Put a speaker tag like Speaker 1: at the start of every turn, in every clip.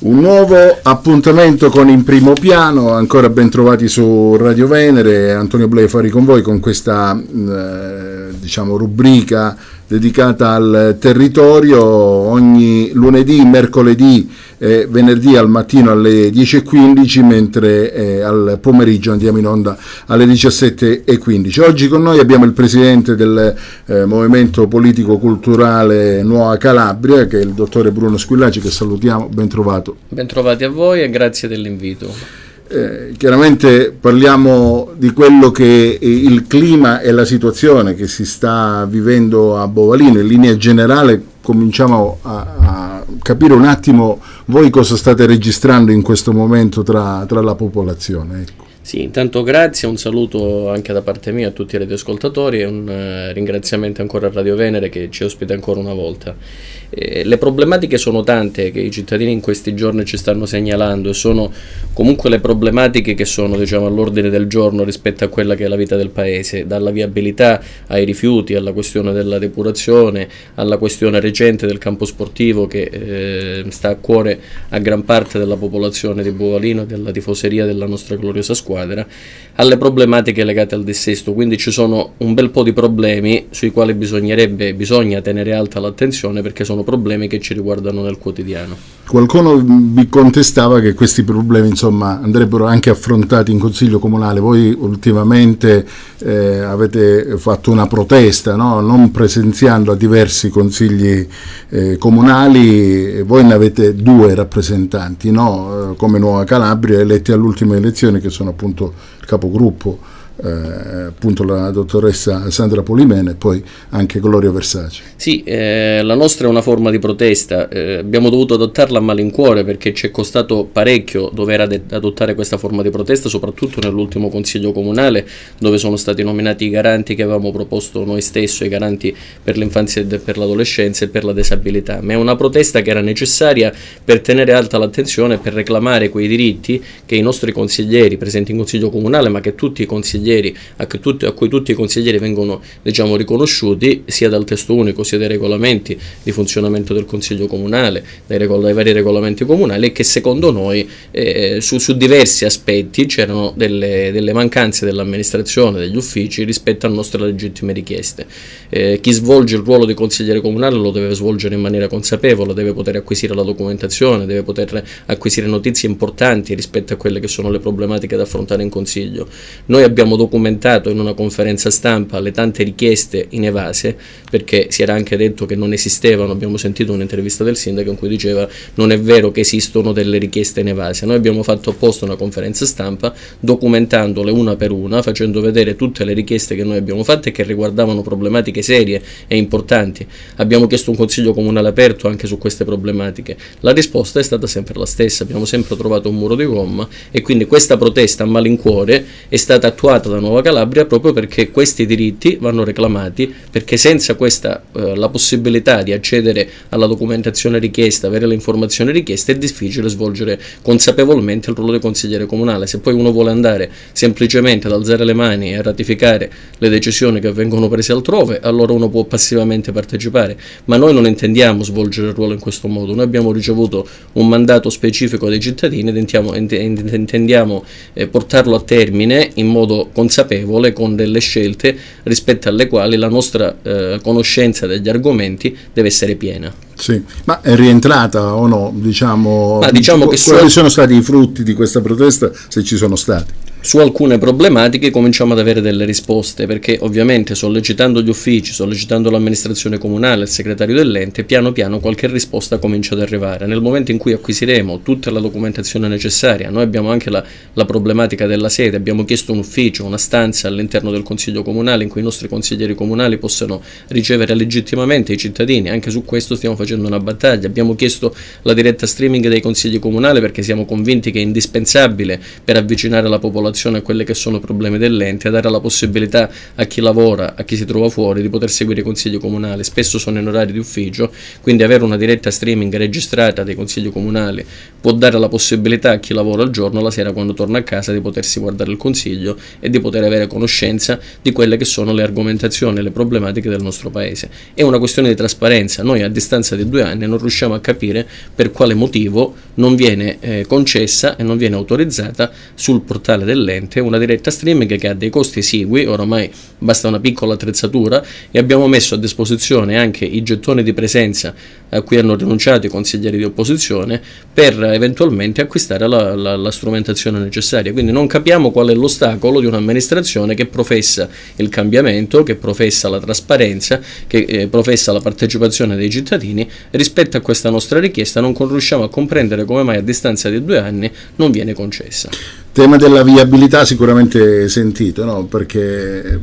Speaker 1: Un nuovo appuntamento con In Primo Piano, ancora ben trovati su Radio Venere, Antonio Blefari con voi con questa eh, diciamo, rubrica dedicata al territorio ogni lunedì, mercoledì e venerdì al mattino alle 10.15 mentre eh, al pomeriggio andiamo in onda alle 17.15. Oggi con noi abbiamo il presidente del eh, Movimento Politico Culturale Nuova Calabria che è il dottore Bruno Squillaci che salutiamo, ben trovato.
Speaker 2: Ben trovati a voi e grazie dell'invito.
Speaker 1: Eh, chiaramente parliamo di quello che è il clima e la situazione che si sta vivendo a Bovalino, in linea generale cominciamo a, a capire un attimo voi cosa state registrando in questo momento tra, tra la popolazione. Ecco. Sì,
Speaker 2: intanto grazie, un saluto anche da parte mia a tutti i radioascoltatori e un eh, ringraziamento ancora a Radio Venere che ci ospita ancora una volta. Eh, le problematiche sono tante che i cittadini in questi giorni ci stanno segnalando e sono comunque le problematiche che sono diciamo, all'ordine del giorno rispetto a quella che è la vita del paese, dalla viabilità ai rifiuti, alla questione della depurazione, alla questione recente del campo sportivo che eh, sta a cuore a gran parte della popolazione di Bovalino e della tifoseria della nostra gloriosa squadra, alle problematiche legate al dissesto, quindi ci sono un bel po' di problemi sui quali bisognerebbe, bisogna tenere alta l'attenzione perché sono sono problemi che ci riguardano nel quotidiano.
Speaker 1: Qualcuno vi contestava che questi problemi insomma, andrebbero anche affrontati in Consiglio Comunale. Voi ultimamente eh, avete fatto una protesta, no? non presenziando a diversi consigli eh, comunali, voi ne avete due rappresentanti, no? Eh, come Nuova Calabria, eletti all'ultima elezione che sono appunto il capogruppo eh, appunto la dottoressa Sandra Polimene e poi anche Gloria Versace.
Speaker 2: Sì, eh, la nostra è una forma di protesta, eh, abbiamo dovuto adottarla a malincuore perché ci è costato parecchio dover ad adottare questa forma di protesta, soprattutto nell'ultimo consiglio comunale dove sono stati nominati i garanti che avevamo proposto noi stessi, i garanti per l'infanzia e per l'adolescenza e per la disabilità, ma è una protesta che era necessaria per tenere alta l'attenzione e per reclamare quei diritti che i nostri consiglieri presenti in consiglio comunale, ma che tutti i consiglieri consiglieri a, tutti, a, cui tutti i consiglieri vengono diciamo, riconosciuti sia dal testo unico sia dai regolamenti di funzionamento del Consiglio Comunale, dai, regol dai vari regolamenti comunali e che secondo noi eh, su, su, diversi aspetti c'erano delle, delle, mancanze dell'amministrazione, degli uffici rispetto a nostre legittime richieste. Eh, chi svolge il ruolo di consigliere comunale lo deve svolgere in maniera consapevole, deve poter acquisire la documentazione, deve poter acquisire notizie importanti rispetto a quelle che sono le problematiche da affrontare in Consiglio. Noi abbiamo documentato in una conferenza stampa le tante richieste in evase, perché si era anche detto che non esistevano, abbiamo sentito un'intervista del sindaco in cui diceva non è vero che esistono delle richieste in evase, noi abbiamo fatto apposta una conferenza stampa documentandole una per una, facendo vedere tutte le richieste che noi abbiamo fatto e che riguardavano problematiche serie e importanti. Abbiamo chiesto un consiglio comunale aperto anche su queste problematiche. La risposta è stata sempre la stessa, abbiamo sempre trovato un muro di gomma e quindi questa protesta a malincuore è stata attuata realizzata da Nuova Calabria proprio perché questi diritti vanno reclamati, perché senza questa, eh, la possibilità di accedere alla documentazione richiesta, avere le informazioni richieste, è difficile svolgere consapevolmente il ruolo di consigliere comunale. Se poi uno vuole andare semplicemente ad alzare le mani e a ratificare le decisioni che vengono prese altrove, allora uno può passivamente partecipare, ma noi non intendiamo svolgere il ruolo in questo modo, noi abbiamo ricevuto un mandato specifico dei cittadini e intendiamo, intendiamo eh, portarlo a termine in modo consapevole con delle scelte rispetto alle quali la nostra eh, conoscenza degli argomenti deve essere piena.
Speaker 1: Sì, ma è rientrata o no? Diciamo, ma diciamo quali sono stati i frutti di questa protesta, se ci sono stati?
Speaker 2: su alcune problematiche cominciamo ad avere delle risposte perché ovviamente sollecitando gli uffici, sollecitando l'amministrazione comunale, il segretario dell'ente, piano piano qualche risposta comincia ad arrivare. Nel momento in cui acquisiremo tutta la documentazione necessaria, noi abbiamo anche la, la problematica della sede, abbiamo chiesto un ufficio, una stanza all'interno del Consiglio Comunale in cui i nostri consiglieri comunali possano ricevere legittimamente i cittadini, anche su questo stiamo facendo una battaglia, abbiamo chiesto la diretta streaming dei consigli comunali perché siamo convinti che è indispensabile per avvicinare la popolazione attenzione a quelli che sono problemi dell'ente, a dare la possibilità a chi lavora, a chi si trova fuori, di poter seguire i consigli comunali. Spesso sono in orari di ufficio, quindi avere una diretta streaming registrata dei consigli comunali può dare la possibilità a chi lavora al giorno, la sera quando torna a casa, di potersi guardare il consiglio e di poter avere conoscenza di quelle che sono le argomentazioni e le problematiche del nostro paese. È una questione di trasparenza. Noi a distanza di due anni non riusciamo a capire per quale motivo non viene eh, concessa e non viene autorizzata sul portale dell'ente dell'ente, una diretta streaming che ha dei costi esigui, ormai basta una piccola attrezzatura e abbiamo messo a disposizione anche i gettoni di presenza a cui hanno rinunciato i consiglieri di opposizione per eventualmente acquistare la, la, la strumentazione necessaria. Quindi non capiamo qual è l'ostacolo di un'amministrazione che professa il cambiamento, che professa la trasparenza, che eh, professa la partecipazione dei cittadini rispetto a questa nostra richiesta non riusciamo a comprendere come mai a distanza di due anni non viene concessa
Speaker 1: tema della viabilità sicuramente sentito, no? perché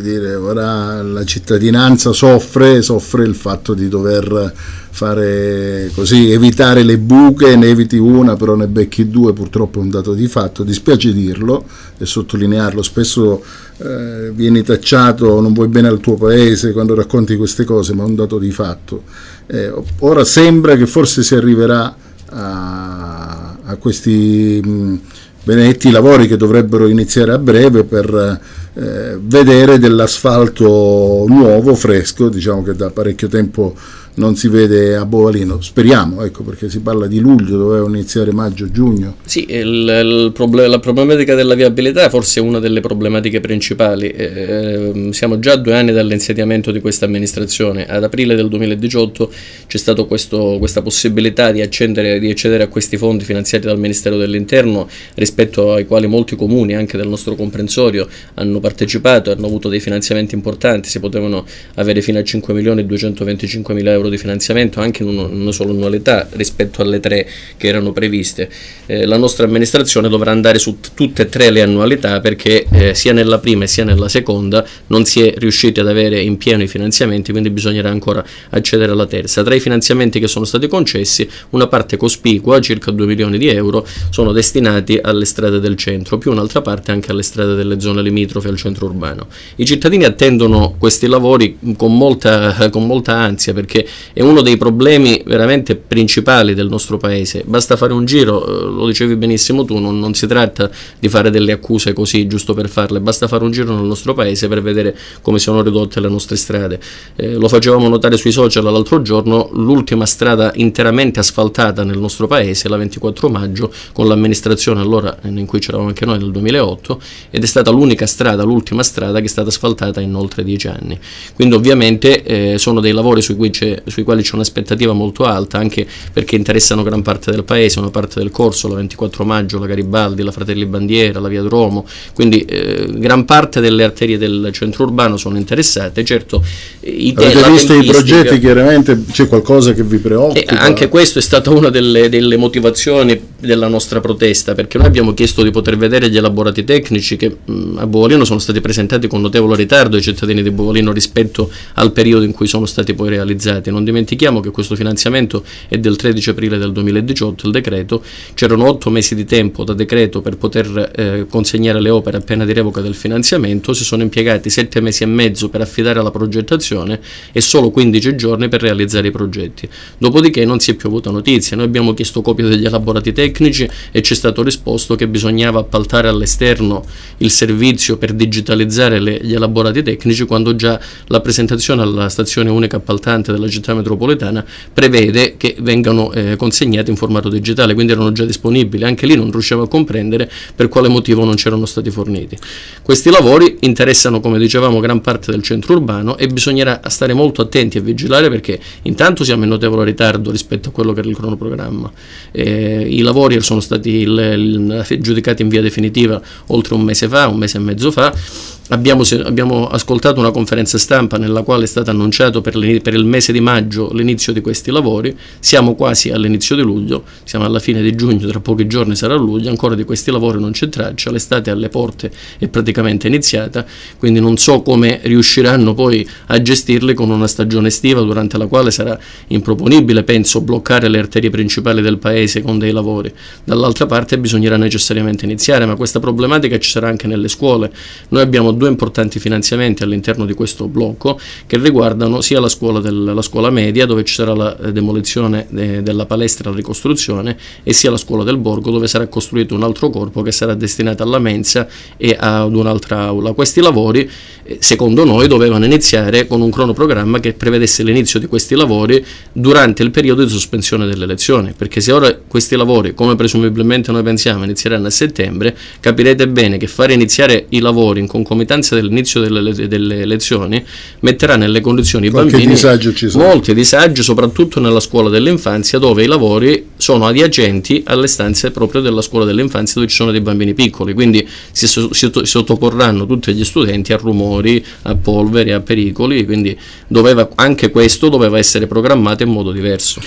Speaker 1: dire, ora la cittadinanza soffre, soffre il fatto di dover fare così, evitare le buche, ne eviti una, però ne becchi due, purtroppo è un dato di fatto, dispiace dirlo e sottolinearlo, spesso eh, vieni tacciato, non vuoi bene al tuo paese quando racconti queste cose, ma è un dato di fatto. Eh, ora sembra che forse si arriverà a, a questi... Mh, benedetti i lavori che dovrebbero iniziare a breve per eh, vedere dell'asfalto nuovo, fresco, diciamo che da parecchio tempo non si vede a Bovalino. Speriamo, ecco, perché si parla di luglio, doveva iniziare maggio-giugno.
Speaker 2: Sì, il, il problem- la problematica della viabilità è forse una delle problematiche principali. Eh, ehm, siamo già a due anni dall'insediamento di questa amministrazione. Ad aprile del 2018 c'è stata questa possibilità di, di accedere a questi fondi finanziati dal Ministero dell'Interno, rispetto ai quali molti comuni, anche del nostro comprensorio, hanno partecipato, e hanno avuto dei finanziamenti importanti, si potevano avere fino a 5 milioni e 225 mila euro di finanziamento anche in una sola annualità rispetto alle tre che erano previste. Eh, la nostra amministrazione dovrà andare su tutte e tre le annualità perché eh, sia nella prima sia nella seconda non si è riusciti ad avere in pieno i finanziamenti, quindi bisognerà ancora accedere alla terza. Tra i finanziamenti che sono stati concessi, una parte cospicua, circa 2 milioni di euro, sono destinati alle strade del centro, più un'altra parte anche alle strade delle zone limitrofe al centro urbano. I cittadini attendono questi lavori mm, con molta, con molta ansia perché è uno dei problemi veramente principali del nostro paese. Basta fare un giro, eh, lo dicevi benissimo tu, non, non si tratta di fare delle accuse così giusto per farle, basta fare un giro nel nostro paese per vedere come sono ridotte le nostre strade. Eh, lo facevamo notare sui social l'altro giorno, l'ultima strada interamente asfaltata nel nostro paese, la 24 maggio, con l'amministrazione allora eh, in cui c'eravamo anche noi nel 2008, ed è stata l'unica strada, l'ultima strada che è stata asfaltata in oltre dieci anni. Quindi ovviamente eh, sono dei lavori su cui c'è sui quali c'è un'aspettativa molto alta, anche perché interessano gran parte del paese, una parte del corso, la 24 maggio, la Garibaldi, la Fratelli Bandiera, la Via Duomo, quindi eh, gran parte delle arterie del centro urbano sono interessate, certo
Speaker 1: Avete visto i progetti, chiaramente c'è qualcosa che vi preoccupa? Eh, anche
Speaker 2: questo è stata una delle, delle motivazioni della nostra protesta, perché noi abbiamo chiesto di poter vedere gli elaborati tecnici che mh, mm, a Bovolino sono stati presentati con notevole ritardo ai cittadini di Bovolino rispetto al periodo in cui sono stati poi realizzati. 2017. Non dimentichiamo che questo finanziamento è del 13 aprile del 2018, il decreto, c'erano 8 mesi di tempo da decreto per poter eh, consegnare le opere appena di revoca del finanziamento, si sono impiegati 7 mesi e mezzo per affidare la progettazione e solo 15 giorni per realizzare i progetti. Dopodiché non si è più avuta notizia, noi abbiamo chiesto copia degli elaborati tecnici e ci è stato risposto che bisognava appaltare all'esterno il servizio per digitalizzare le, gli elaborati tecnici quando già la presentazione alla stazione unica appaltante della città città metropolitana prevede che vengano eh, consegnati in formato digitale, quindi erano già disponibili, anche lì non riuscivo a comprendere per quale motivo non c'erano stati forniti. Questi lavori interessano, come dicevamo, gran parte del centro urbano e bisognerà stare molto attenti e vigilare perché intanto siamo in notevole ritardo rispetto a quello che era il cronoprogramma. Eh, I lavori sono stati il, il, giudicati in via definitiva oltre un mese fa, un mese e mezzo fa, Abbiamo, abbiamo, ascoltato una conferenza stampa nella quale è stato annunciato per, per il mese di maggio l'inizio di questi lavori, siamo quasi all'inizio di luglio, siamo alla fine di giugno, tra pochi giorni sarà luglio, ancora di questi lavori non c'è traccia, l'estate alle porte è praticamente iniziata, quindi non so come riusciranno poi a gestirli con una stagione estiva durante la quale sarà improponibile, penso, bloccare le arterie principali del paese con dei lavori. Dall'altra parte bisognerà necessariamente iniziare, ma questa problematica ci sarà anche nelle scuole. Noi abbiamo due importanti finanziamenti all'interno di questo blocco che riguardano sia la scuola, del, la scuola media dove ci sarà la eh, demolizione de, eh, della palestra e la ricostruzione e sia la scuola del borgo dove sarà costruito un altro corpo che sarà destinato alla mensa e ad un'altra aula. Questi lavori eh, secondo noi dovevano iniziare con un cronoprogramma che prevedesse l'inizio di questi lavori durante il periodo di sospensione delle elezioni perché se ora questi lavori come presumibilmente noi pensiamo inizieranno a settembre capirete bene che fare iniziare i lavori in concomitanza limitanza dell'inizio delle, delle lezioni metterà nelle condizioni i bambini disagio ci sono. molti disagi, soprattutto nella scuola dell'infanzia, dove i lavori sono adiacenti alle stanze proprio della scuola dell'infanzia dove ci sono dei bambini piccoli, quindi si, so, si sottoporranno tutti gli studenti a rumori, a polveri, a pericoli, quindi doveva, anche questo doveva essere programmato in modo diverso.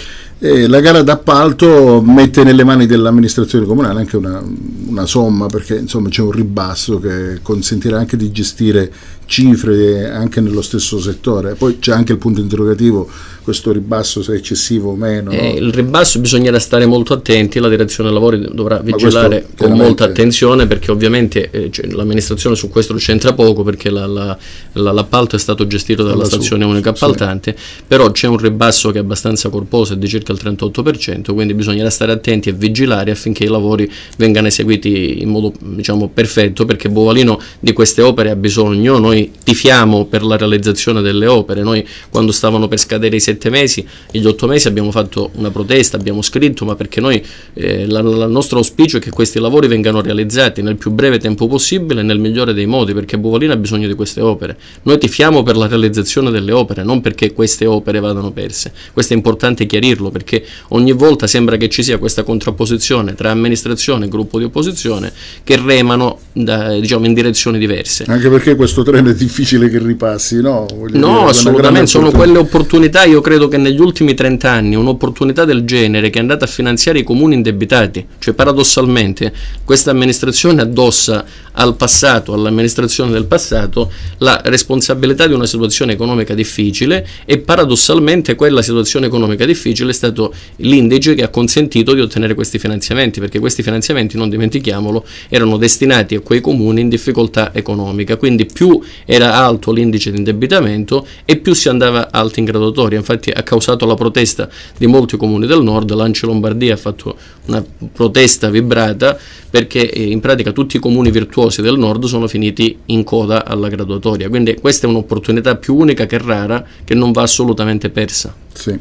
Speaker 1: E la gara d'appalto mette nelle mani dell'amministrazione comunale anche una, una somma perché insomma c'è un ribasso che consentirà anche di gestire cifre anche nello stesso settore. Poi c'è anche il punto interrogativo questo ribasso se è eccessivo o meno. Eh, no? il ribasso bisognerà
Speaker 2: stare molto attenti, la direzione dei lavori dovrà vigilare con molta attenzione perché ovviamente eh, cioè, l'amministrazione su questo c'entra poco perché la, la, la, l'appalto è stato gestito dalla, dalla stazione su, unica appaltante, sì. però c'è un ribasso che è abbastanza corposo, è di circa il 38%, quindi bisognerà stare attenti e vigilare affinché i lavori vengano eseguiti in modo diciamo, perfetto perché Bovalino di queste opere ha bisogno, noi tifiamo per la realizzazione delle opere, noi quando stavano per scadere i 7 sette mesi, gli otto mesi abbiamo fatto una protesta, abbiamo scritto, ma perché noi, eh, il nostro auspicio è che questi lavori vengano realizzati nel più breve tempo possibile e nel migliore dei modi, perché Buvolina ha bisogno di queste opere. Noi tifiamo per la realizzazione delle opere, non perché queste opere vadano perse. Questo è importante chiarirlo, perché ogni volta sembra che ci sia questa contrapposizione tra amministrazione e gruppo di opposizione che remano da, diciamo, in direzioni diverse.
Speaker 1: Anche perché questo treno è difficile che ripassi, no? Voglio no, dire, assolutamente, sono quelle
Speaker 2: opportunità, io credo che negli ultimi 30 anni un'opportunità del genere che è andata a finanziare i comuni indebitati, cioè paradossalmente questa amministrazione addossa al passato, all'amministrazione del passato, la responsabilità di una situazione economica difficile e paradossalmente quella situazione economica difficile è stato l'indice che ha consentito di ottenere questi finanziamenti, perché questi finanziamenti, non dimentichiamolo, erano destinati a quei comuni in difficoltà economica, quindi più era alto l'indice di indebitamento e più si andava alti in graduatoria. Infatti infatti ha causato la protesta di molti comuni del nord, l'Anci Lombardia ha fatto una protesta vibrata perché eh, in pratica tutti i comuni virtuosi del nord sono finiti in coda alla graduatoria, quindi questa è un'opportunità più unica che rara che non va assolutamente persa. Sì.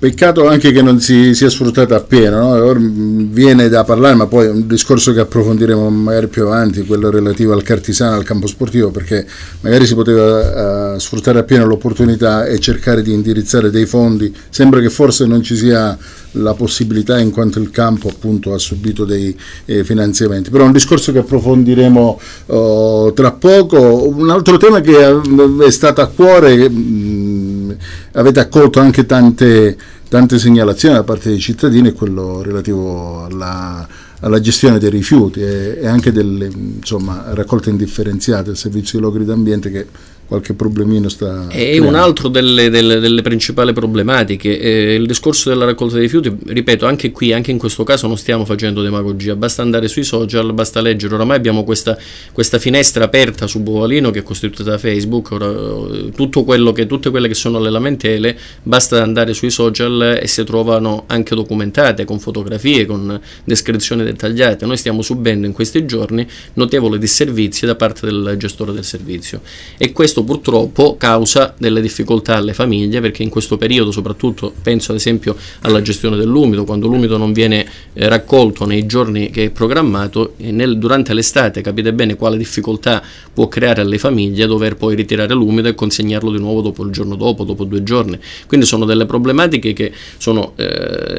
Speaker 1: Peccato anche che non si sia sfruttata appieno, no? Mm, viene da parlare, ma poi è un discorso che approfondiremo magari più avanti, quello relativo al Cartisano, al campo sportivo, perché magari si poteva uh, sfruttare appieno l'opportunità e cercare di indirizzare dei fondi. Sembra che forse non ci sia la possibilità in quanto il campo appunto ha subito dei eh, finanziamenti, però è un discorso che approfondiremo uh, tra poco. Un altro tema che è stato a cuore... Mh, mm, avete accolto anche tante, tante, segnalazioni da parte dei cittadini, quello relativo alla, alla gestione dei rifiuti e, e anche delle insomma, raccolte indifferenziate, il servizio di logri d'ambiente che qualche problemino sta... È un
Speaker 2: altro delle, delle, delle principali problematiche, eh, il discorso della raccolta dei rifiuti, ripeto, anche qui, anche in questo caso non stiamo facendo demagogia, basta andare sui social, basta leggere, oramai abbiamo questa, questa finestra aperta su Bovalino che è costituita da Facebook, ora, eh, che, tutte quelle che sono le lamentele, basta andare sui social e si trovano anche documentate, con fotografie, con descrizioni dettagliate, noi stiamo subendo in questi giorni notevole disservizio da parte del gestore del servizio e questo questo purtroppo causa delle difficoltà alle famiglie perché in questo periodo soprattutto penso ad esempio alla gestione dell'umido, quando l'umido non viene eh, raccolto nei giorni che è programmato, nel, durante l'estate capite bene quale difficoltà può creare alle famiglie dover poi ritirare l'umido e consegnarlo di nuovo dopo il giorno dopo, dopo due giorni. Quindi sono delle problematiche che sono eh,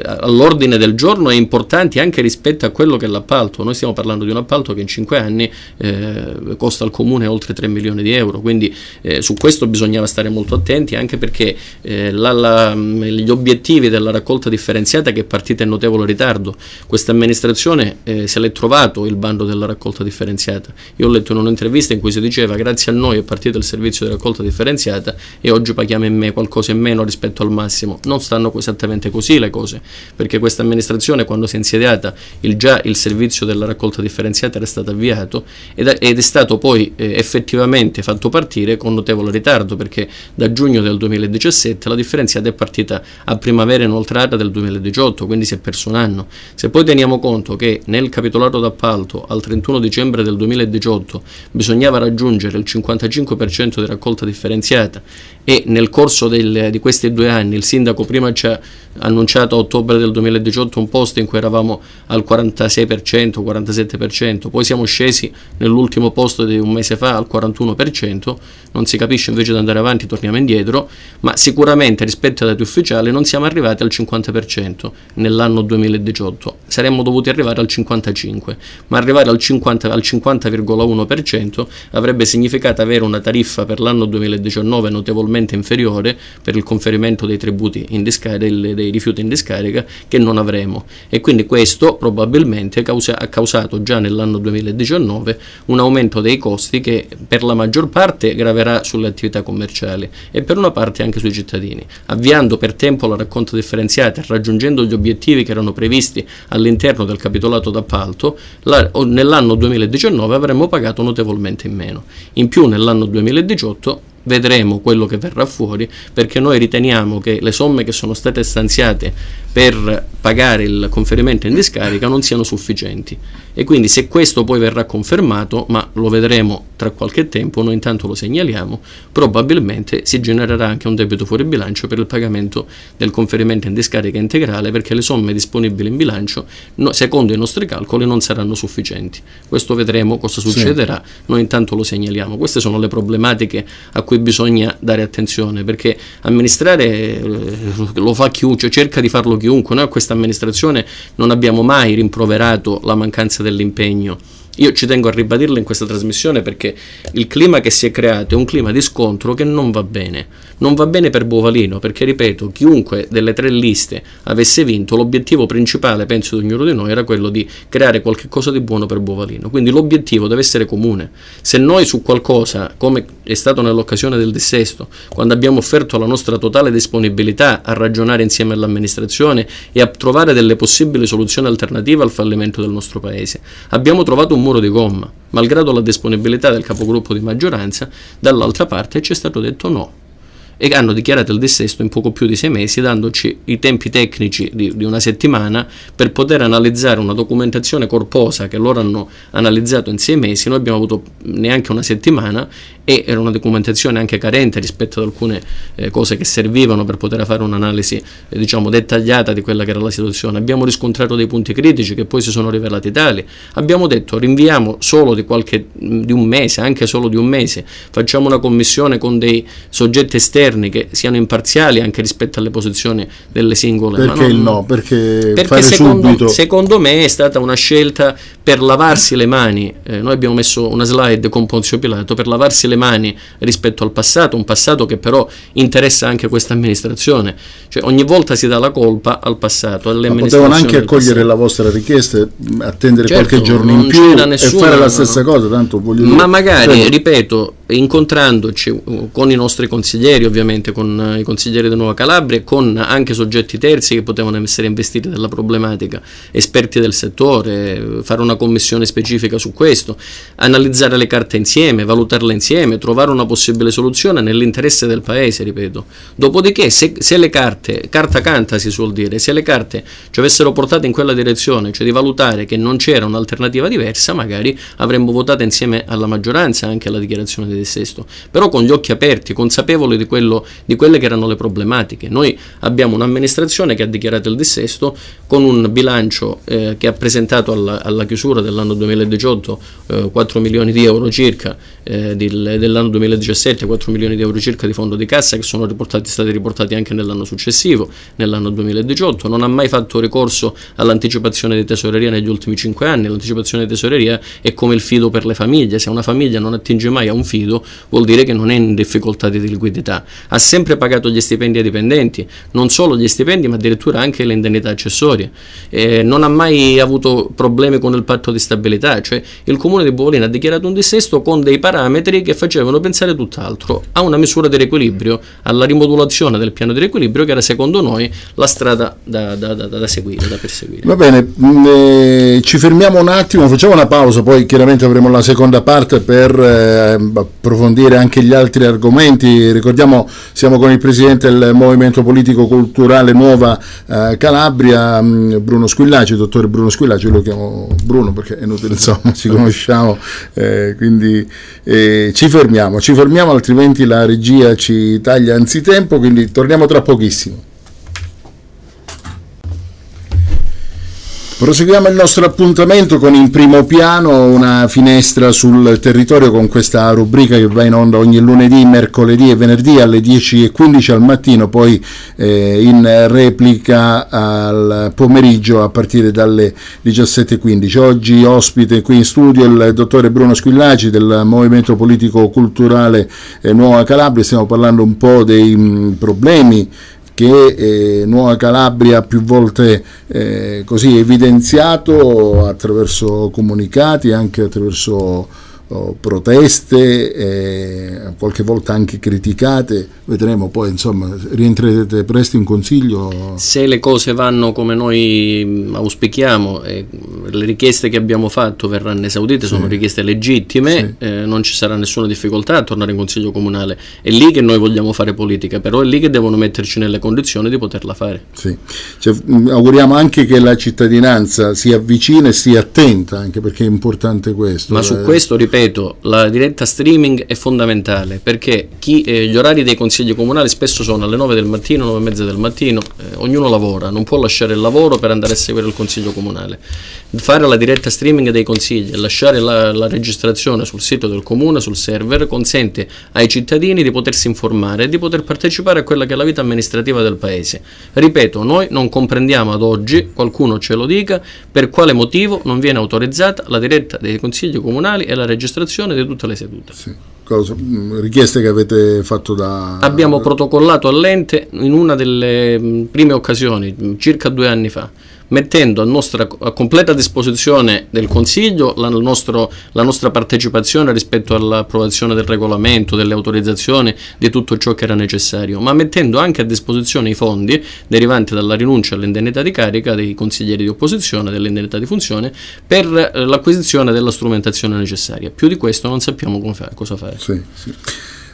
Speaker 2: all'ordine del giorno e importanti anche rispetto a quello che è l'appalto. Noi stiamo parlando di un appalto che in cinque anni eh, costa al comune oltre 3 milioni di euro, quindi eh, su questo bisognava stare molto attenti anche perché eh, la, la, mm, gli obiettivi della raccolta differenziata che è partita in notevole ritardo, questa amministrazione eh, se l'è trovato il bando della raccolta differenziata. Io ho letto in un'intervista in cui si diceva grazie a noi è partito il servizio di raccolta differenziata e oggi paghiamo in me qualcosa in meno rispetto al massimo. Non stanno esattamente così le cose, perché questa amministrazione quando si è insediata il, già il servizio della raccolta differenziata era stato avviato ed, ed è stato poi eh, effettivamente fatto partire con notevole ritardo perché da giugno del 2017 la differenziata è partita a primavera inoltrata del 2018, quindi si è perso un anno. Se poi teniamo conto che nel capitolato d'appalto al 31 dicembre del 2018 bisognava raggiungere il 55% di raccolta differenziata e nel corso del, di questi due anni il sindaco prima ci ha annunciato a ottobre del 2018 un posto in cui eravamo al 46%, 47%, poi siamo scesi nell'ultimo posto di un mese fa al 41%, non si capisce invece di andare avanti torniamo indietro, ma sicuramente rispetto ai dati ufficiali non siamo arrivati al 50% nell'anno 2018, saremmo dovuti arrivare al 55%, ma arrivare al 50,1% al 50 avrebbe significato avere una tariffa per l'anno 2019 notevolmente inferiore per il conferimento dei tributi in discarica, dei rifiuti in discarica che non avremo e quindi questo probabilmente causa, ha causato già nell'anno 2019 un aumento dei costi che per la maggior parte graverà graverà sulle attività commerciali e per una parte anche sui cittadini, avviando per tempo la raccolta differenziata e raggiungendo gli obiettivi che erano previsti all'interno del capitolato d'appalto, nell'anno 2019 avremmo pagato notevolmente in meno. In più nell'anno 2018 vedremo quello che verrà fuori perché noi riteniamo che le somme che sono state stanziate per pagare il conferimento in discarica non siano sufficienti e quindi se questo poi verrà confermato ma lo vedremo tra qualche tempo, noi intanto lo segnaliamo, probabilmente si genererà anche un debito fuori bilancio per il pagamento del conferimento in discarica integrale perché le somme disponibili in bilancio, no, secondo i nostri calcoli, non saranno sufficienti. Questo vedremo cosa succederà, sì. noi intanto lo segnaliamo. Queste sono le problematiche a cui bisogna dare attenzione perché amministrare eh, lo fa chiunque, cioè cerca di farlo chiunque, noi a questa amministrazione non abbiamo mai rimproverato la mancanza dell'impegno io ci tengo a ribadirlo in questa trasmissione perché il clima che si è creato è un clima di scontro che non va bene. Non va bene per Bovalino perché, ripeto, chiunque delle tre liste avesse vinto, l'obiettivo principale, penso di ognuno di noi, era quello di creare qualcosa di buono per Bovalino. Quindi l'obiettivo deve essere comune. Se noi su qualcosa, come è stato nell'occasione del dissesto, quando abbiamo offerto la nostra totale disponibilità a ragionare insieme all'amministrazione e a trovare delle possibili soluzioni alternative al fallimento del nostro Paese, abbiamo trovato un modo muro di gomma. Malgrado la disponibilità del capogruppo di maggioranza, dall'altra parte ci è stato detto no e hanno dichiarato il dissesto in poco più di sei mesi, dandoci i tempi tecnici di, di una settimana per poter analizzare una documentazione corposa che loro hanno analizzato in sei mesi. Noi abbiamo avuto neanche una settimana e era una documentazione anche carente rispetto ad alcune eh, cose che servivano per poter fare un'analisi eh, diciamo dettagliata di quella che era la situazione. Abbiamo riscontrato dei punti critici che poi si sono rivelati tali. Abbiamo detto rinviamo solo di, qualche, di un mese, anche solo di un mese, facciamo una commissione con dei soggetti esterni esterne che siano imparziali anche rispetto alle posizioni delle singole perché non, no
Speaker 1: perché, perché secondo,
Speaker 2: secondo, me è stata una scelta per lavarsi le mani eh, noi abbiamo messo una slide con Ponzio Pilato per lavarsi le mani rispetto al passato un passato che però interessa anche questa amministrazione cioè ogni volta si dà la colpa al passato alle potevano anche accogliere
Speaker 1: la vostra richiesta attendere certo, qualche giorno in più nessuna, e fare la stessa no, cosa tanto voglio ma dire, magari cioè,
Speaker 2: ripeto incontrandoci con i nostri consiglieri, ovviamente con eh, i consiglieri di Nuova Calabria e con anche soggetti terzi che potevano essere investiti nella problematica, esperti del settore, eh, fare una commissione specifica su questo, analizzare le carte insieme, valutarle insieme, trovare una possibile soluzione nell'interesse del paese, ripeto. Dopodiché se, se le carte, carta canta si suol dire, se le carte ci avessero portate in quella direzione, cioè di valutare che non c'era un'alternativa diversa, magari avremmo votato insieme alla maggioranza anche la dichiarazione di dissesto, però con gli occhi aperti, consapevoli di, quello, di quelle che erano le problematiche. Noi abbiamo un'amministrazione che ha dichiarato il dissesto con un bilancio eh, che ha presentato alla, alla chiusura dell'anno 2018 eh, 4 milioni di euro circa, eh, dell'anno 2017 4 milioni di euro circa di fondo di cassa che sono riportati, stati riportati anche nell'anno successivo, nell'anno 2018, non ha mai fatto ricorso all'anticipazione di tesoreria negli ultimi 5 anni, l'anticipazione di tesoreria è come il fido per le famiglie, se una famiglia non attinge mai a un fido, reddito vuol dire che non è in difficoltà di liquidità, ha sempre pagato gli stipendi ai dipendenti, non solo gli stipendi ma addirittura anche le indennità accessorie, eh, non ha mai avuto problemi con il patto di stabilità, cioè il comune di Bovolina ha dichiarato un dissesto con dei parametri che facevano pensare tutt'altro, a una misura di riequilibrio, alla rimodulazione del piano di riequilibrio che era secondo noi la strada da, da, da, da seguire, da perseguire.
Speaker 1: Va bene, mm, eh, ci fermiamo un attimo, facciamo una pausa, poi chiaramente avremo la seconda parte per... Eh, approfondire anche gli altri argomenti. Ricordiamo, siamo con il presidente del Movimento Politico Culturale Nuova eh, Calabria, mm, Bruno Squillaci, dottore Bruno Squillaci, io lo chiamo Bruno perché è inutile, insomma, ci conosciamo, eh, quindi eh, ci fermiamo, ci fermiamo altrimenti la regia ci taglia anzitempo, quindi torniamo tra pochissimo. Proseguiamo il nostro appuntamento con in primo piano una finestra sul territorio con questa rubrica che va in onda ogni lunedì, mercoledì e venerdì alle 10.15 al mattino, poi eh, in replica al pomeriggio a partire dalle 17.15. Oggi ospite qui in studio il dottore Bruno Squillaci del Movimento Politico Culturale eh, Nuova Calabria, stiamo parlando un po' dei mh, mm, problemi che eh, Nuova Calabria ha più volte eh, evidenziato attraverso comunicati, anche attraverso proteste, eh, qualche volta anche criticate, vedremo poi, insomma, rientrerete presto in consiglio?
Speaker 2: Se le cose vanno come noi mm, auspichiamo, eh, le richieste che abbiamo fatto verranno esaudite, sono richieste legittime, sì. eh, non ci sarà nessuna difficoltà a tornare in consiglio comunale, è lì che noi vogliamo fare politica, però è
Speaker 1: lì che devono metterci nelle condizioni di poterla fare. Sì. Cioè, mm, auguriamo anche che la cittadinanza si avvicina e sia attenta, anche perché è importante questo. Ma su eh. questo,
Speaker 2: ripeto, ripeto, la diretta streaming è fondamentale perché chi, eh, gli orari dei consigli comunali spesso sono alle 9 del mattino, 9 e mezza del mattino, eh, ognuno lavora, non può lasciare il lavoro per andare a seguire il consiglio comunale. Fare la diretta streaming dei consigli e lasciare la, la registrazione sul sito del comune, sul server, consente ai cittadini di potersi informare e di poter partecipare a quella che è la vita amministrativa del paese. Ripeto, noi non comprendiamo ad oggi, qualcuno ce lo dica, per quale motivo non viene autorizzata la diretta dei consigli comunali e la registrazione registrazione di tutte le sedute. Sì.
Speaker 1: Cosa, mm, richieste che avete fatto da...
Speaker 2: Abbiamo protocollato all'ente in una delle mm, prime occasioni, mm, circa due anni fa, mettendo a, nostra, a completa disposizione del Consiglio la, nostro, la nostra partecipazione rispetto all'approvazione del regolamento, delle autorizzazioni, di tutto ciò che era necessario, ma mettendo anche a disposizione i fondi derivanti dalla rinuncia all'indennità di carica dei consiglieri di opposizione, dell'indennità di funzione, per eh, l'acquisizione della strumentazione necessaria. Più di questo
Speaker 1: non sappiamo cosa fare. Sì, sì.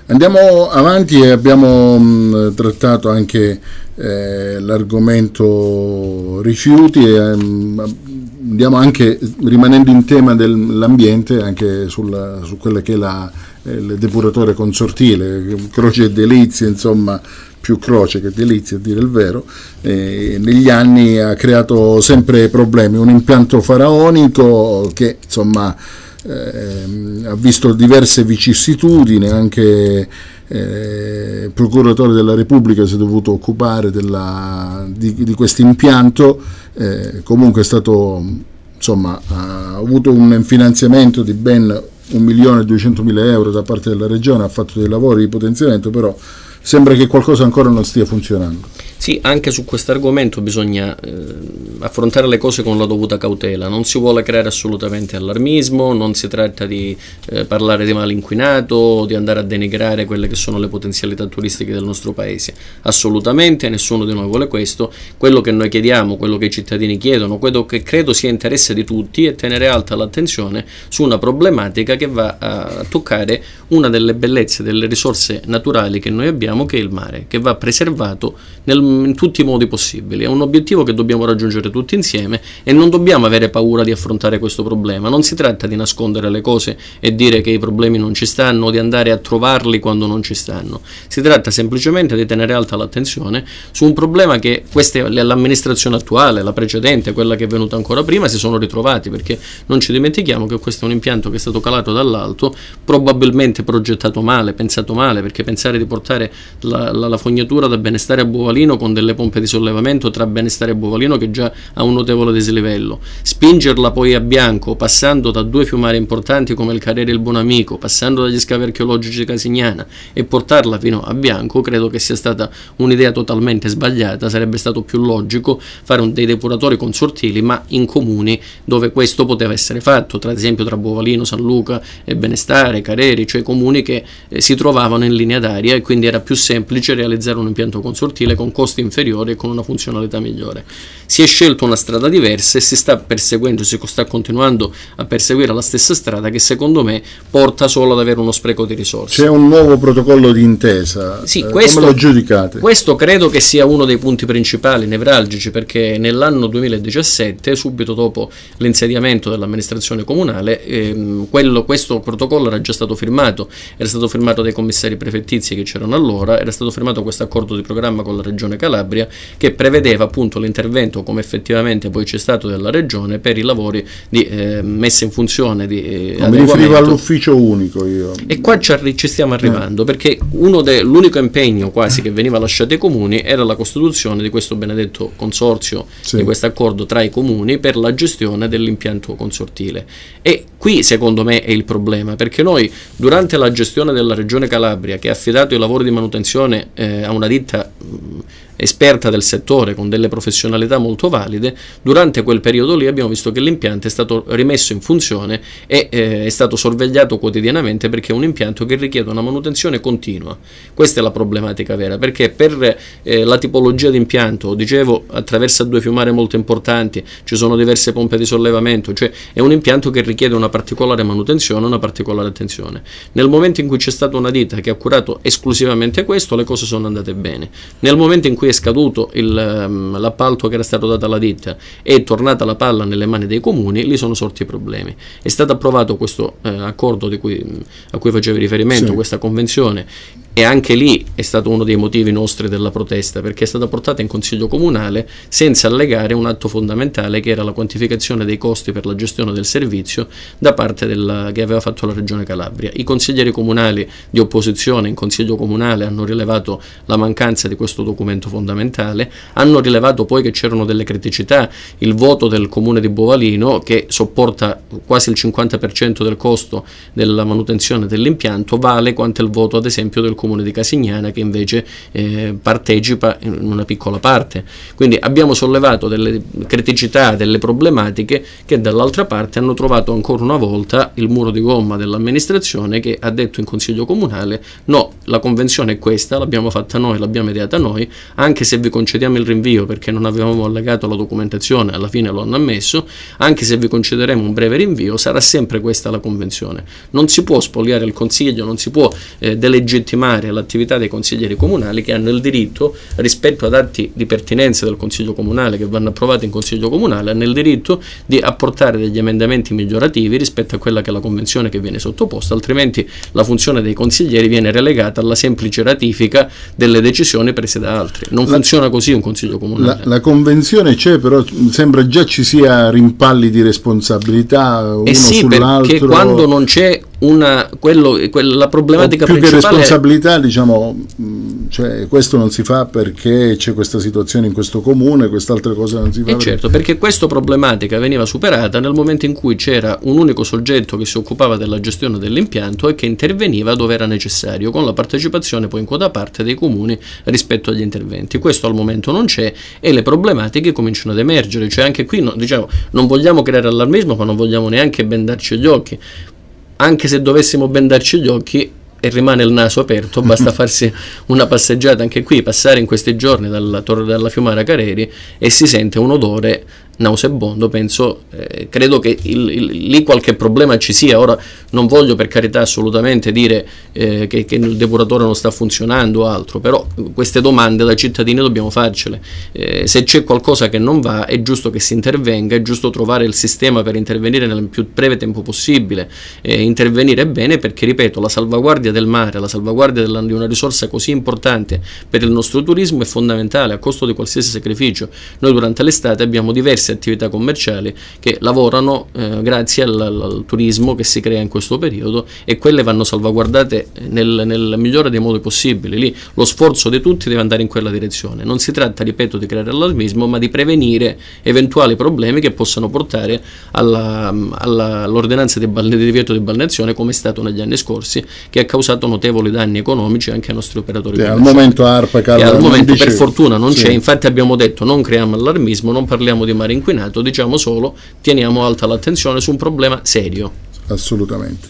Speaker 1: Andiamo avanti e abbiamo mh, mm, trattato anche eh, l'argomento rifiuti e mh, mm, andiamo anche, rimanendo in tema dell'ambiente, anche sulla, su quella che è la, eh, il depuratore consortile, croce e delizia, insomma, più croce che delizia a dire il vero, eh, negli anni ha creato sempre problemi, un impianto faraonico che insomma eh, ehm, ha visto diverse vicissitudini, anche eh, procuratore della Repubblica si è dovuto occupare della, di, di questo impianto, eh, comunque è stato, insomma, ha avuto un finanziamento di ben 1.200.000 euro da parte della Regione, ha fatto dei lavori di potenziamento, però sembra che qualcosa ancora non stia funzionando.
Speaker 2: Sì, anche su questo argomento bisogna eh, affrontare le cose con la dovuta cautela, non si vuole creare assolutamente allarmismo, non si tratta di eh, parlare di malinquinato inquinato, di andare a denigrare quelle che sono le potenzialità turistiche del nostro paese, assolutamente nessuno di noi vuole questo, quello che noi chiediamo, quello che i cittadini chiedono, quello che credo sia interesse di tutti è tenere alta l'attenzione su una problematica che va a toccare una delle bellezze, delle risorse naturali che noi abbiamo che è il mare, che va preservato nel in tutti i modi possibili, è un obiettivo che dobbiamo raggiungere tutti insieme e non dobbiamo avere paura di affrontare questo problema, non si tratta di nascondere le cose e dire che i problemi non ci stanno o di andare a trovarli quando non ci stanno, si tratta semplicemente di tenere alta l'attenzione su un problema che l'amministrazione attuale, la precedente, quella che è venuta ancora prima, si sono ritrovati perché non ci dimentichiamo che questo è un impianto che è stato calato dall'alto, probabilmente progettato male, pensato male, perché pensare di portare la, la, la fognatura da benestare a Bovalino con delle pompe di sollevamento tra benestare Bovalino che già ha un notevole dislivello, spingerla poi a bianco passando da due fiumari importanti come il Carrere e il Buonamico, passando dagli scavi archeologici di Casignana e portarla fino a bianco credo che sia stata un'idea totalmente sbagliata, sarebbe stato più logico fare dei depuratori consortili ma in comuni dove questo poteva essere fatto, tra ad esempio tra Bovalino, San Luca e Benestare, Careri, cioè comuni che eh, si trovavano in linea d'aria e quindi era più semplice realizzare un impianto consortile con costi costo inferiore e con una funzionalità migliore. Si è scelto una strada diversa e si sta perseguendo, si sta continuando a perseguire la stessa strada che secondo me porta solo ad avere uno spreco di risorse.
Speaker 1: C'è un nuovo protocollo di intesa, sì, eh, questo, come lo giudicate?
Speaker 2: Questo credo che sia uno dei punti principali, nevralgici, perché nell'anno 2017, subito dopo l'insediamento dell'amministrazione comunale, ehm, quello, questo protocollo era già stato firmato, era stato firmato dai commissari prefettizi che c'erano allora, era stato firmato questo accordo di programma con la regione Regione Calabria che prevedeva appunto l'intervento come effettivamente poi c'è stato della Regione per i lavori di eh, messa in funzione di eh, mi riferivo
Speaker 1: all'ufficio unico io.
Speaker 2: E qua ci, ci stiamo eh. arrivando eh. perché l'unico impegno quasi che veniva lasciato ai comuni era la costituzione di questo benedetto consorzio, sì. di questo accordo tra i comuni per la gestione dell'impianto consortile. E qui secondo me è il problema perché noi durante la gestione della Regione Calabria che ha affidato i lavori di manutenzione eh, a una ditta mh, mm, esperta del settore con delle professionalità molto valide, durante quel periodo lì abbiamo visto che l'impianto è stato rimesso in funzione e eh, è stato sorvegliato quotidianamente perché è un impianto che richiede una manutenzione continua. Questa è la problematica vera, perché per eh, la tipologia di impianto, dicevo, attraversa due fiumare molto importanti, ci sono diverse pompe di sollevamento, cioè è un impianto che richiede una particolare manutenzione, una particolare attenzione. Nel momento in cui c'è stata una ditta che ha curato esclusivamente questo, le cose sono andate bene. Nel momento in cui cui è scaduto il, ehm, l'appalto che era stato dato alla ditta e è tornata la palla nelle mani dei comuni, lì sono sorti i problemi. È stato approvato questo eh, accordo cui, a cui facevi riferimento, sì. questa convenzione e anche lì è stato uno dei motivi nostri della protesta perché è stata portata in Consiglio Comunale senza allegare un atto fondamentale che era la quantificazione dei costi per la gestione del servizio da parte della, che aveva fatto la Regione Calabria. I consiglieri comunali di opposizione in Consiglio Comunale hanno rilevato la mancanza di questo documento fondamentale, hanno rilevato poi che c'erano delle criticità, il voto del Comune di Bovalino che sopporta quasi il 50% del costo della manutenzione dell'impianto vale quanto il voto ad esempio del Comune comune di Casignana che invece eh, partecipa in una piccola parte. Quindi abbiamo sollevato delle criticità, delle problematiche che dall'altra parte hanno trovato ancora una volta il muro di gomma dell'amministrazione che ha detto in consiglio comunale no, la convenzione è questa, l'abbiamo fatta noi, l'abbiamo ideata noi, anche se vi concediamo il rinvio perché non avevamo allegato la documentazione, alla fine lo hanno ammesso, anche se vi concederemo un breve rinvio, sarà sempre questa la convenzione. Non si può spogliare il Consiglio, non si può eh, delegittimare limitare l'attività dei consiglieri comunali che hanno il diritto, rispetto ad atti di pertinenza del Consiglio Comunale che vanno approvati in Consiglio Comunale, hanno il diritto di apportare degli emendamenti migliorativi rispetto a quella che è la convenzione che viene sottoposta, altrimenti la funzione dei consiglieri viene relegata alla semplice ratifica delle decisioni prese da altri. Non la, funziona così un Consiglio Comunale.
Speaker 1: La, la convenzione c'è, però sembra già ci sia rimpalli di responsabilità uno eh sì, sull'altro. Perché quando
Speaker 2: non c'è una, quello, quella problematica più che responsabilità,
Speaker 1: diciamo, mm, cioè, questo non si fa perché c'è questa situazione in questo comune, quest'altra cosa non si fa. E eh, perché... certo,
Speaker 2: perché questa problematica veniva superata nel momento in cui c'era un unico soggetto che si occupava della gestione dell'impianto e che interveniva dove era necessario, con la partecipazione poi in quota parte dei comuni rispetto agli interventi. Questo al momento non c'è e le problematiche cominciano ad emergere, cioè anche qui no, diciamo, non vogliamo creare allarmismo, ma non vogliamo neanche bendarci gli occhi anche se dovessimo bendarci gli occhi e rimane il naso aperto, basta farsi una passeggiata anche qui, passare in questi giorni dalla Torre della Fiumara Careri e si sente un odore nauseabondo, penso, eh, credo che il, il, lì qualche problema ci sia, ora non voglio per carità assolutamente dire eh, che, che, il depuratore non sta funzionando o altro, però queste domande da cittadini dobbiamo farcele, eh, se c'è qualcosa che non va è giusto che si intervenga, è giusto trovare il sistema per intervenire nel più breve tempo possibile, eh, intervenire bene perché ripeto la salvaguardia del mare, la salvaguardia della, di una risorsa così importante per il nostro turismo è fondamentale a costo di qualsiasi sacrificio, noi durante l'estate abbiamo diversi queste attività commerciali che lavorano eh, grazie al, al, turismo che si crea in questo periodo e quelle vanno salvaguardate eh, nel, nel migliore dei modi possibili. Lì lo sforzo di tutti deve andare in quella direzione. Non si tratta, ripeto, di creare allarmismo, ma di prevenire eventuali problemi che possano portare all'ordinanza all di, di divieto di balneazione come è stato negli anni scorsi che ha causato notevoli danni economici anche ai nostri operatori. al momento
Speaker 1: ARPA, Carlo, al momento dicevo. per fortuna non sì. c'è, infatti
Speaker 2: abbiamo detto non creiamo allarmismo, non parliamo di mare inquinato, diciamo solo teniamo alta l'attenzione su un problema serio.
Speaker 1: Assolutamente.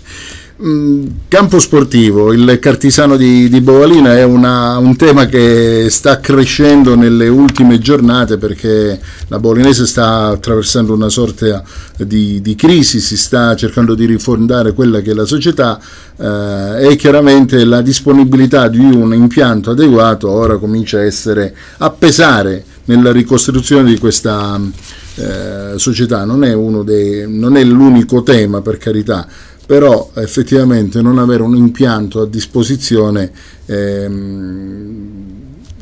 Speaker 1: Mm, campo sportivo, il cartisano di, di Bovalina è una, un tema che sta crescendo nelle ultime giornate perché la Bolinese sta attraversando una sorta di, di crisi, si sta cercando di rifondare quella che è la società eh, e chiaramente la disponibilità di un impianto adeguato ora comincia a, essere, a pesare nella ricostruzione di questa eh, società, non è, dei, non è l'unico tema per carità, però effettivamente non avere un impianto a disposizione ehm,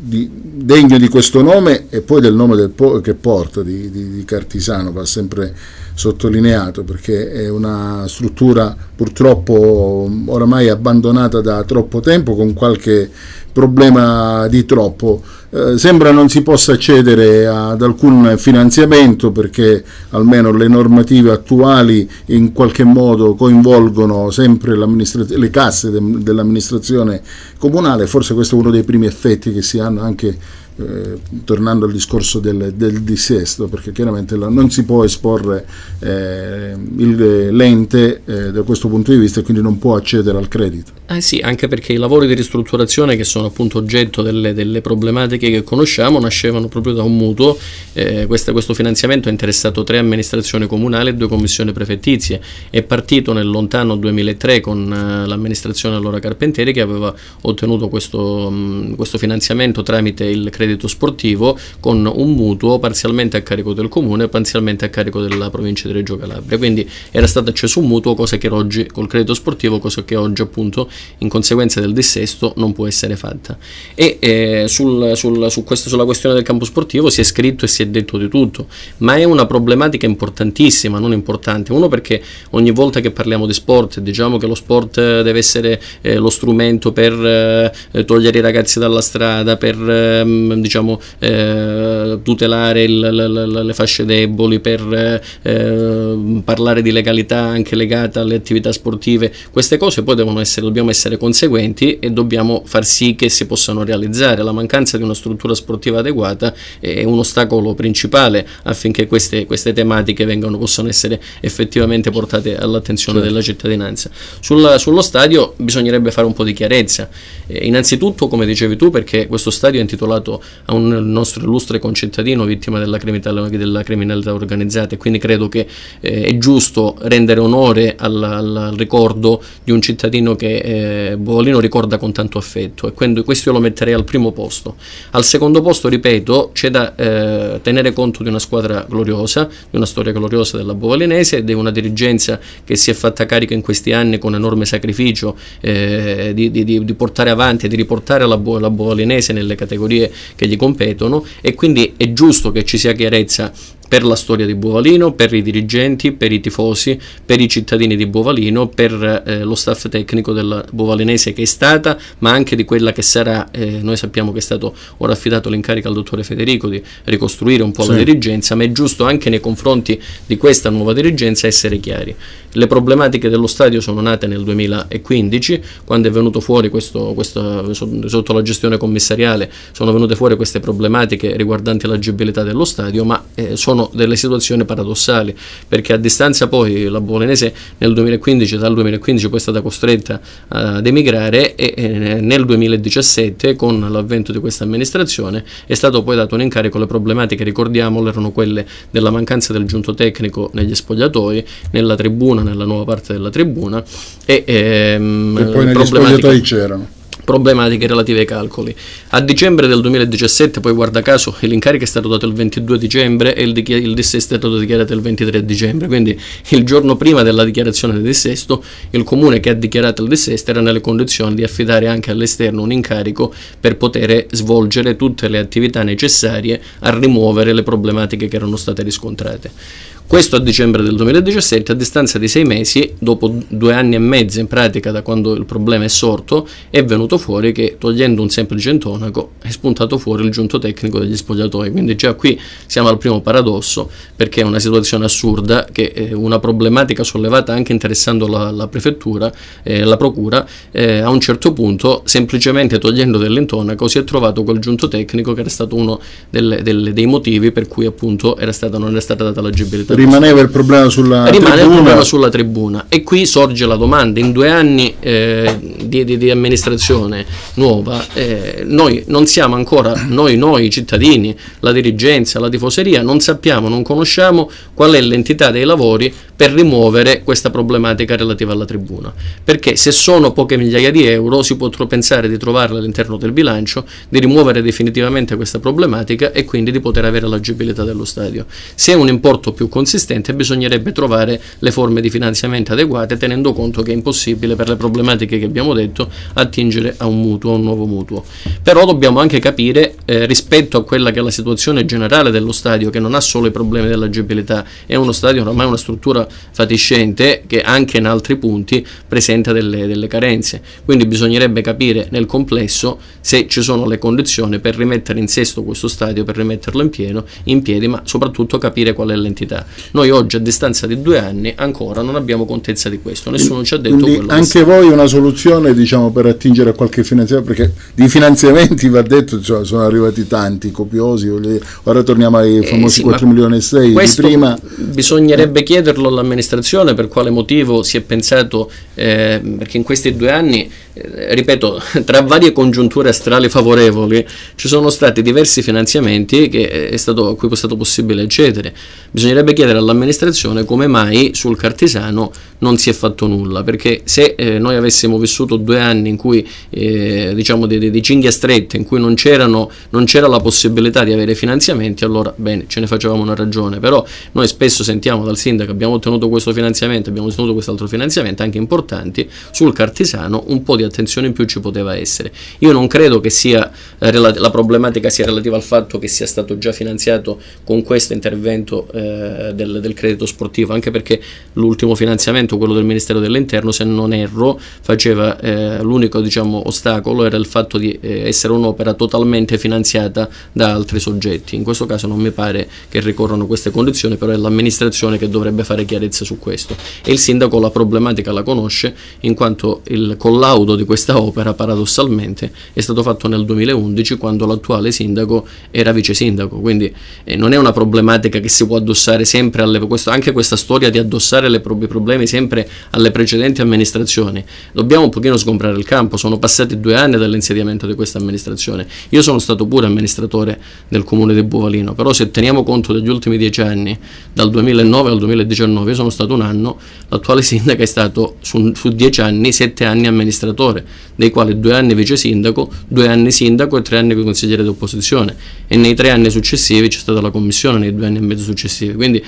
Speaker 1: di, degno di questo nome e poi del nome del po che porta di, di, di, Cartisano va sempre sottolineato perché è una struttura purtroppo oramai abbandonata da troppo tempo con qualche problema di troppo eh, sembra non si possa accedere ad alcun finanziamento perché almeno le normative attuali in qualche modo coinvolgono sempre le casse de dell'amministrazione comunale, forse questo è uno dei primi effetti che si hanno anche eh, tornando al discorso del, del, dissesto, perché chiaramente non si può esporre eh, il, eh, l'ente eh, da questo punto di vista e quindi non può accedere al credito.
Speaker 2: Eh sì, anche perché i lavori di ristrutturazione che sono appunto oggetto delle, delle problematiche che conosciamo nascevano proprio da un mutuo, eh, questa, questo finanziamento ha interessato tre amministrazioni comunali e due commissioni prefettizie, è partito nel lontano 2003 con l'amministrazione allora Carpenteri che aveva ottenuto questo, mh, questo finanziamento tramite il credito credito sportivo con un mutuo parzialmente a carico del comune e parzialmente a carico della provincia di Reggio Calabria. Quindi era stato acceso un mutuo, cosa che oggi col credito sportivo, cosa che oggi appunto in conseguenza del dissesto non può essere fatta. E eh, sul, sul, su questo, sulla questione del campo sportivo si è scritto e si è detto di tutto, ma è una problematica importantissima, non importante. Uno perché ogni volta che parliamo di sport diciamo che lo sport deve essere eh, lo strumento per eh, togliere i ragazzi dalla strada, per ehm, Ehm, diciamo, eh, tutelare il, le, le fasce deboli, per eh, ehm, parlare di legalità anche legata alle attività sportive, queste cose poi devono essere, dobbiamo essere conseguenti e dobbiamo far sì che si possano realizzare. La mancanza di una struttura sportiva adeguata è un ostacolo principale affinché queste, queste tematiche vengano, possano essere effettivamente portate all'attenzione certo. della cittadinanza. Sulla, sullo stadio bisognerebbe fare un po' di chiarezza, eh, innanzitutto come dicevi tu perché questo stadio è intitolato a un nostro illustre concittadino vittima della criminalità, della criminalità organizzata e quindi credo che eh, è giusto rendere onore al, al, ricordo di un cittadino che eh, Bolino ricorda con tanto affetto e quindi questo io lo metterei al primo posto. Al secondo posto, ripeto, c'è da eh, tenere conto di una squadra gloriosa, di una storia gloriosa della Bovalinese e di una dirigenza che si è fatta carico in questi anni con enorme sacrificio eh, di, di, di, portare avanti e di riportare la, la Bovalinese nelle categorie che gli competono e quindi è giusto che ci sia chiarezza per la storia di Buovalino, per i dirigenti, per i tifosi, per i cittadini di Buovalino, per eh, lo staff tecnico della Buovalinese che è stata, ma anche di quella che sarà, eh, noi sappiamo che è stato ora affidato l'incarico al dottore Federico di ricostruire un po' sì. la dirigenza, ma è giusto anche nei confronti di questa nuova dirigenza essere chiari. Le problematiche dello stadio sono nate nel 2015, quando è venuto fuori questo, questo sotto la gestione commissariale, sono venute fuori queste problematiche riguardanti l'agibilità dello stadio, ma eh, sono delle situazioni paradossali, perché a distanza poi la Bolenese nel 2015, dal 2015 poi è stata costretta ad emigrare e, e nel 2017 con l'avvento di questa amministrazione è stato poi dato un incarico, le problematiche ricordiamolo erano quelle della mancanza del giunto tecnico negli spogliatoi, nella tribuna nella nuova parte della tribuna e, ehm, e poi negli c'erano problematiche relative ai calcoli. A dicembre del 2017, poi guarda caso, l'incarico è stato dato il 22 dicembre e il, dichi- il dissesto è stato dichiarato il 23 dicembre, quindi il giorno prima della dichiarazione del dissesto il comune che ha dichiarato il dissesto era nelle condizioni di affidare anche all'esterno un incarico per poter svolgere tutte le attività necessarie a rimuovere le problematiche che erano state riscontrate. Questo a dicembre del 2017, a distanza di sei mesi, dopo due anni e mezzo in pratica da quando il problema è sorto, è venuto fuori che togliendo un semplice intonaco è spuntato fuori il giunto tecnico degli spogliatoi. Quindi già qui siamo al primo paradosso perché è una situazione assurda che eh, una problematica sollevata anche interessando la, la prefettura, eh, la procura, eh, a un certo punto semplicemente togliendo dell'intonaco si è trovato quel giunto tecnico che era stato uno delle, delle, dei motivi per cui appunto era stata, non era stata data l'agibilità rimaneva il problema sulla rimane tribuna. il problema sulla tribuna e qui sorge la domanda in due anni eh, di, di, di, amministrazione nuova eh, noi non siamo ancora noi noi cittadini la dirigenza la tifoseria non sappiamo non conosciamo qual è l'entità dei lavori per rimuovere questa problematica relativa alla tribuna perché se sono poche migliaia di euro si può pensare di trovarla all'interno del bilancio di rimuovere definitivamente questa problematica e quindi di poter avere l'agibilità dello stadio se è un importo più continuo consistente bisognerebbe trovare le forme di finanziamento adeguate tenendo conto che è impossibile per le problematiche che abbiamo detto attingere a un mutuo, a un nuovo mutuo. Però dobbiamo anche capire eh, rispetto a quella che è la situazione generale dello stadio che non ha solo i problemi dell'agibilità, è uno stadio ormai una struttura fatiscente che anche in altri punti presenta delle, delle carenze. Quindi bisognerebbe capire nel complesso se ci sono le condizioni per rimettere in sesto questo stadio, per rimetterlo in, pieno, in piedi, ma soprattutto capire qual è l'entità. Noi oggi, a distanza di due anni, ancora non abbiamo contezza di questo, nessuno ci ha detto Quindi quello. Anche
Speaker 1: voi una soluzione diciamo, per attingere a qualche finanziamento, perché di finanziamenti va detto cioè, sono arrivati tanti, copiosi, ora torniamo ai famosi eh sì, 4 milioni e 6 di prima.
Speaker 2: Bisognerebbe eh. chiederlo all'amministrazione per quale motivo si è pensato, eh, perché in questi due anni eh, ripeto, tra varie congiunture astrali favorevoli ci sono stati diversi finanziamenti eh, stato, a cui è stato possibile accedere. Bisognerebbe chiedere all'amministrazione come mai sul Cartisano non si è fatto nulla, perché se eh, noi avessimo vissuto due anni in cui, eh, diciamo, di, di, di, cinghia stretta, in cui non, non c'era la possibilità di avere finanziamenti, allora bene, ce ne facevamo una ragione, però noi spesso sentiamo dal sindaco abbiamo ottenuto questo finanziamento, abbiamo ottenuto quest'altro finanziamento, anche importanti, sul Cartisano un po' di di attenzione in più ci poteva essere. Io non credo che sia eh, relati- la problematica sia relativa al fatto che sia stato già finanziato con questo intervento eh, del, del, credito sportivo, anche perché l'ultimo finanziamento, quello del Ministero dell'Interno, se non erro, faceva eh, l'unico diciamo, ostacolo era il fatto di eh, essere un'opera totalmente finanziata da altri soggetti. In questo caso non mi pare che ricorrano queste condizioni, però è l'amministrazione che dovrebbe fare chiarezza su questo. E il sindaco la problematica la conosce in quanto il collaudo fondo di questa opera, paradossalmente, è stato fatto nel 2011 quando l'attuale sindaco era vice sindaco, quindi eh, non è una problematica che si può addossare sempre alle... Questo, anche questa storia di addossare i propri problemi sempre alle precedenti amministrazioni. Dobbiamo un pochino sgombrare il campo, sono passati due anni dall'insediamento di questa amministrazione. Io sono stato pure amministratore del comune di Bovalino, però se teniamo conto degli ultimi dieci anni, dal 2009 al 2019, io sono stato un anno, l'attuale sindaco è stato su, su dieci anni, sette anni amministratore amministratore, dei quali due anni vice sindaco, due anni sindaco e tre anni consigliere d'opposizione e nei tre anni successivi c'è stata la commissione nei due anni e mezzo successivi. Quindi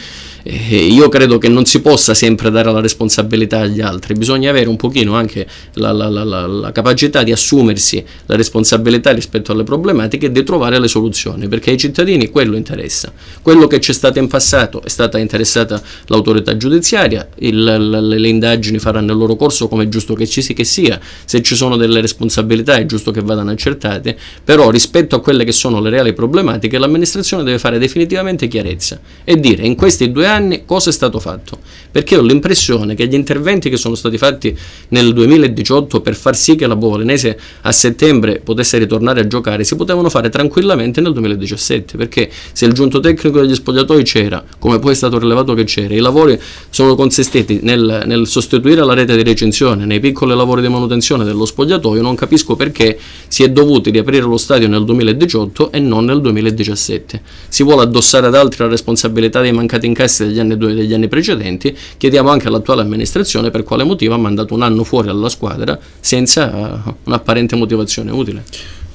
Speaker 2: eh, io credo che non si possa sempre dare la responsabilità agli altri, bisogna avere un pochino anche la, la, la, la capacità di assumersi la responsabilità rispetto alle problematiche e di trovare le soluzioni, perché ai cittadini quello interessa. Quello che c'è stato in passato è stata interessata l'autorità giudiziaria, il, le, le, indagini faranno il loro corso come è giusto che ci sia, che sia, se ci sono delle responsabilità è giusto che vadano accertate, però rispetto a quelle che sono le reali problematiche l'amministrazione deve fare definitivamente chiarezza e dire in questi due anni anni cosa è stato fatto? Perché ho l'impressione che gli interventi che sono stati fatti nel 2018 per far sì che la Bovolenese a settembre potesse ritornare a giocare si potevano fare tranquillamente nel 2017, perché se il giunto tecnico degli spogliatoi c'era, come poi è stato rilevato che c'era, i lavori sono consistiti nel, nel sostituire la rete di recinzione nei piccoli lavori di manutenzione dello spogliatoio, non capisco perché si è dovuti riaprire lo stadio nel 2018 e non nel 2017. Si vuole addossare ad altri la responsabilità dei mancati incassi degli anni, degli anni precedenti, chiediamo anche all'attuale amministrazione per quale motivo ha mandato un anno fuori alla squadra senza eh, un'apparente motivazione utile.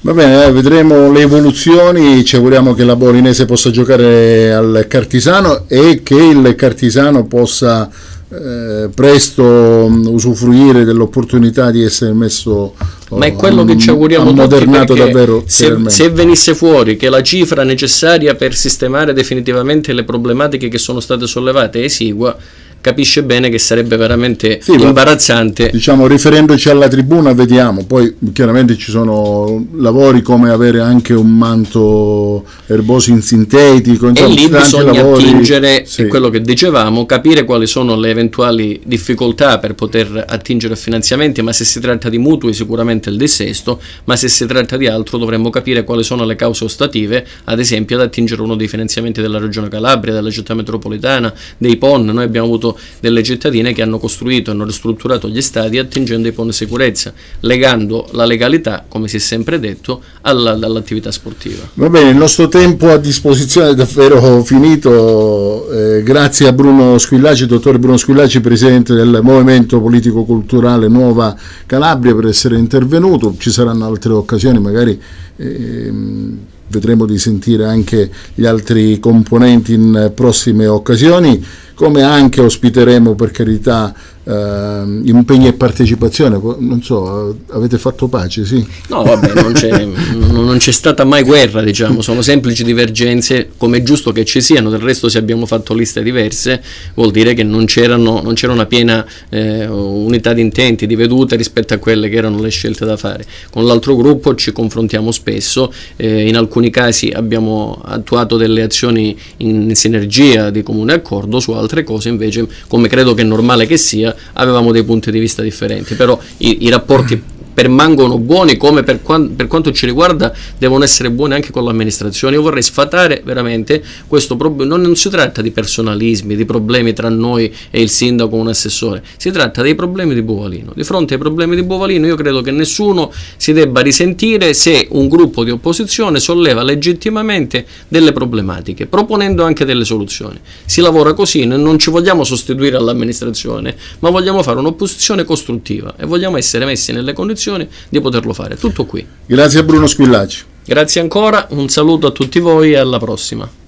Speaker 1: Va bene, eh, vedremo le evoluzioni, ci auguriamo che la Bolinese possa giocare al Cartisano e che il Cartisano possa eh, presto mm, usufruire dell'opportunità di essere messo ma è eh, quello che ci mm, auguriamo modernato davvero se, se,
Speaker 2: venisse fuori che la cifra necessaria per sistemare definitivamente le problematiche che sono state sollevate è esigua capisce bene che sarebbe veramente sì, imbarazzante.
Speaker 1: Diciamo, riferendoci alla tribuna, vediamo, poi chiaramente ci sono lavori come avere anche un manto erboso in sintetico. Insomma, e lì bisogna attingere, sì. quello
Speaker 2: che dicevamo, capire quali sono le eventuali difficoltà per poter attingere a finanziamenti, ma se si tratta di mutui sicuramente il dissesto, ma se si tratta di altro dovremmo capire quali sono le cause ostative, ad esempio ad attingere uno dei finanziamenti della Regione Calabria, della città metropolitana, dei PON, noi abbiamo avuto delle cittadine che hanno costruito, e hanno ristrutturato gli stadi attingendo ai poni sicurezza, legando la legalità, come si è sempre detto, all'attività sportiva.
Speaker 1: Va bene, il nostro tempo a disposizione è davvero finito. Eh, grazie a Bruno Squillaci, dottore Bruno Squillaci, presidente del Movimento Politico Culturale Nuova Calabria, per essere intervenuto. Ci saranno altre occasioni, magari. Ehm, vedremo di sentire anche gli altri componenti in eh, prossime occasioni, come anche ospiteremo per carità Uh, impegni e partecipazione, non so, avete fatto pace, sì? No, vabbè, non c'è, non
Speaker 2: c'è, stata mai guerra, diciamo, sono semplici divergenze, come è giusto che ci siano, del resto se abbiamo fatto liste diverse vuol dire che non, non c'era una piena eh, unità di intenti, di vedute rispetto a quelle che erano le scelte da fare. Con l'altro gruppo ci confrontiamo spesso, eh, in alcuni casi abbiamo attuato delle azioni in sinergia di comune accordo, su altre cose invece, come credo che è normale che sia, avevamo dei punti di vista differenti, però i, i rapporti permangono buone come per, qua per, quanto ci riguarda devono essere buone anche con l'amministrazione. Io vorrei sfatare veramente questo problema, non, non, si tratta di personalismi, di problemi tra noi e il sindaco o un assessore, si tratta dei problemi di Bovalino. Di fronte ai problemi di Bovalino io credo che nessuno si debba risentire se un gruppo di opposizione solleva legittimamente delle problematiche, proponendo anche delle soluzioni. Si lavora così, non ci vogliamo sostituire all'amministrazione, ma vogliamo fare un'opposizione costruttiva e vogliamo essere messi nelle condizioni disposizione di poterlo fare. Tutto qui.
Speaker 1: Grazie a Bruno Squillacci.
Speaker 2: Grazie ancora, un saluto a tutti voi e alla prossima.